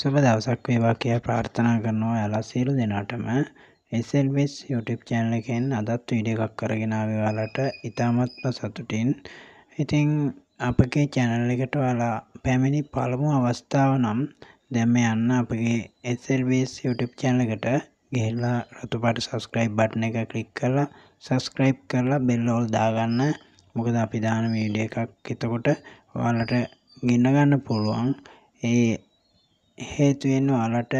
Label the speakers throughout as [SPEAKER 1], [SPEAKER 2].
[SPEAKER 1] සුබ දවසක් වේවා කියා ප්‍රාර්ථනා කරනවා ඔයාලා සියලු දෙනාටම SLVS YouTube channel එකෙන් අදත් වීඩියෝ එකක් කරගෙන ආවේ ඔයාලට ඉතාමත්ම සතුටින්. ඉතින් අපගේ channel එකට ඔයාලා පැමිණි පළමු අවස්ථාව නම් දැන් මේ යන්න අපගේ SLVS YouTube channel එකට ගිහිල්ලා රතුපාට subscribe button එක click කරලා subscribe කරලා bell all දාගන්න. මොකද අපි දාන වීඩියෝ එකක් එතකොට ඔයාලට ගින්න ගන්න පුළුවන්. ඒ හේතුවෙන් ඔයාලට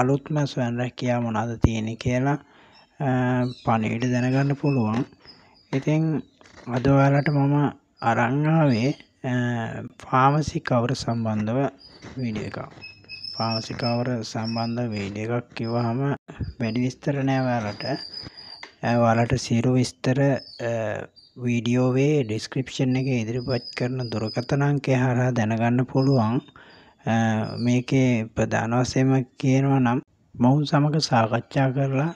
[SPEAKER 1] අලුත්ම ස්වයන් රැකියා මොනාද තියෙන කියලා පණිවිඩ දැනගන්න පුළුවන්. ඉතින් අද ඔයාලට මම අරන් ආවේ ෆාමසි කවර සම්බන්ධව වීඩියෝ එකක්. ෆාමසි කවර සම්බන්ධ වීඩියෝ එකක් කිව්වහම වැඩි විස්තර නෑ ඔයාලට. ඔයාලට සියලු විස්තර වීඩියෝවේ ඩිස්ක්‍රිප්ෂන් එකේ ඉදිරිපත් කරන දුරකථන අංකය හරහා දැනගන්න පුළුවන්. මේකේ ප්‍රධාන වසයම කියනවා නම් මොහුන් සමඟ සාකච්ඡා කරලා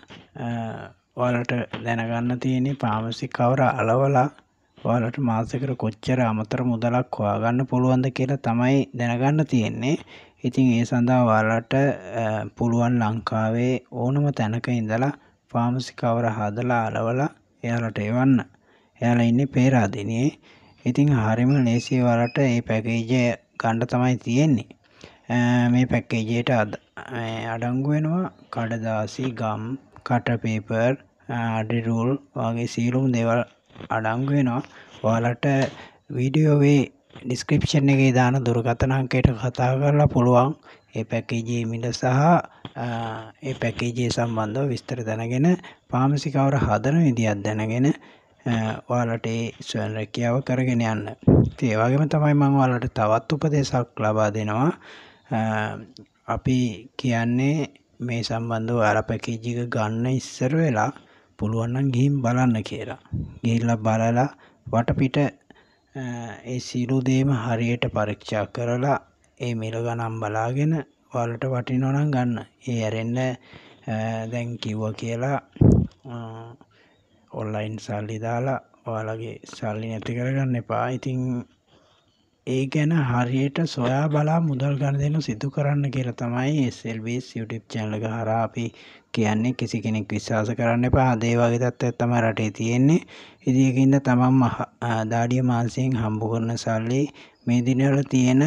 [SPEAKER 1] වලට දැනගන්න තියෙනෙ පාමසි කවර අලවලා ඔයාලට මාසකර කොච්චර අමතර මුදලක් හොයාගන්න පුළුවන්ද කියලා තමයි දැනගන්න තියෙන්නේ ඉතින් ඒ සඳහා ඔයාලට පුළුවන් ලංකාවේ ඕනම තැනක ඉඳලා පාමසි කවර හදලා අලවල එයාලට එවන්න එයාල ඉන්න පේරාදිනයේ ඉතිං හරිම ලේසිවලට ඒ පැකේජය ගණ්ඩ තමයි තියෙන්නේ මේ පැකේජයට අද අඩංගු වෙනවා කඩදාසි ගම් කටපේපර් අඩිරුල් වගේ සීරුම් දෙවල් අඩංගු වෙනවා ඔයාලට වීඩියෝවේ ඩිස්ක්‍රිප්ෂන් එකේ දාන දුරගතනංකයට කතා කරලා පුළුවන් ඒ පැකේජයේ මිල සහ ඒ පැකේජයේ සම්බන්ධව විස්තර දැනගෙන පාමසි කවර හදන විදියක් දැනගෙන ඔයාලට ඒ ස්වයන් රැකියාව කරගෙන යන්න. ඒ වගේම තමයි මම ඔයාලට තවත් උපදේශයක් ලබා දෙනවා. අපි කියන්නේ මේ සම්බන්ධව අර පැකේජ් එක ගන්න ඉස්සර වෙලා පුළුවන් නම් ගිහින් බලන්න කියලා. ගිහිල්ලා බලලා වටපිට ඒ සියලු දේම හරියට පරීක්ෂා කරලා ඒ මිල ගණන් බලාගෙන ඔයාලට වටිනවා නම් ගන්න. ඒ ඇරෙන්න දැන් කිව්වා කියලා ඔන්ලයින් සල්ලි දාලා ඔයාලගේ සල්ලි නැති කරගන්න එපා. ඉතින් ඒ ගැන හරියට සොයා බලා මුදල් ගණ දෙනු සිදු කරන්න කියලා තමයි SLB's YouTube channel එක හරහා අපි කියන්නේ කිසි කෙනෙක් විශ්වාස කරන්න එපා. අද ඒ වගේ තත්ත්වයක් තමයි රටේ තියෙන්නේ. ඉතින් ඒකින්ද තමන් දාඩිය මාංශයෙන් හම්බ කරන සල්ලි මේ දිනවල තියෙන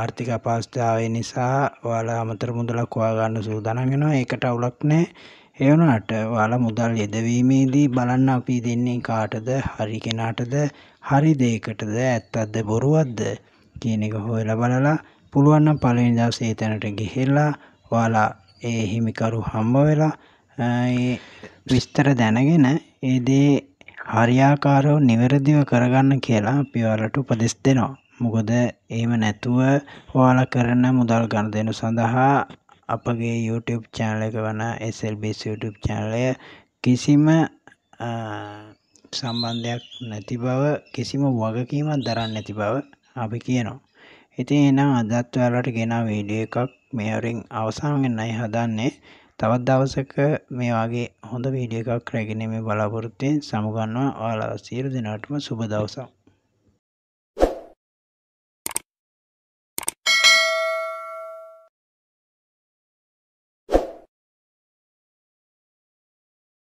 [SPEAKER 1] ආර්ථික අපහසුතාවය නිසා ඔයාලා අමතර මුදලක් හොයාගන්න සූදානම් වෙනවා. ඒකට අවුලක් නැහැ. ඒ වුණාට ඔයාලා මුදල් යෙදවීමේදී බලන්න අපි දෙන්නේ කාටද හරි කෙනාටද හරි දෙයකටද ඇත්තක්ද බොරුවක්ද කියන එක හොයලා බලලා පුළුවන් නම් පළවෙනි දවසේ ඒ තැනට ගිහිල්ලා ඔයාලා ඒ හිමිකරු හම්බ වෙලා ඒ විස්තර දැනගෙන ඒ දේ හරියාකාරව නිවැරදිව කරගන්න කියලා අපි ඔයාලට උපදෙස් දෙනවා. මොකද එහෙම නැතුව ඔයාලා කරන මුදල් ගනුදෙනු සඳහා අපගේ YouTube චැනල එක වන SLBස් YouTube චැනලය කිසිම සම්බන්ධයක් නැති බව කිසිම වගකීමක් දරන්න ඇති බව අපි කියනවා. ඉතින් එනම් අදත් ඔයාලට ගෙන වීඩියෝ එකක් මේවරින් අවසන් වෙන්නයි හදන්නේ. තවත් දවසක මේ වගේ හොඳ වීඩියෝ එකක් රැගෙන මේ බලාපොරොත්තුෙන් සමුගන්නවා. ඔයාලා සියලු දෙනාටම සුබ දවසක්.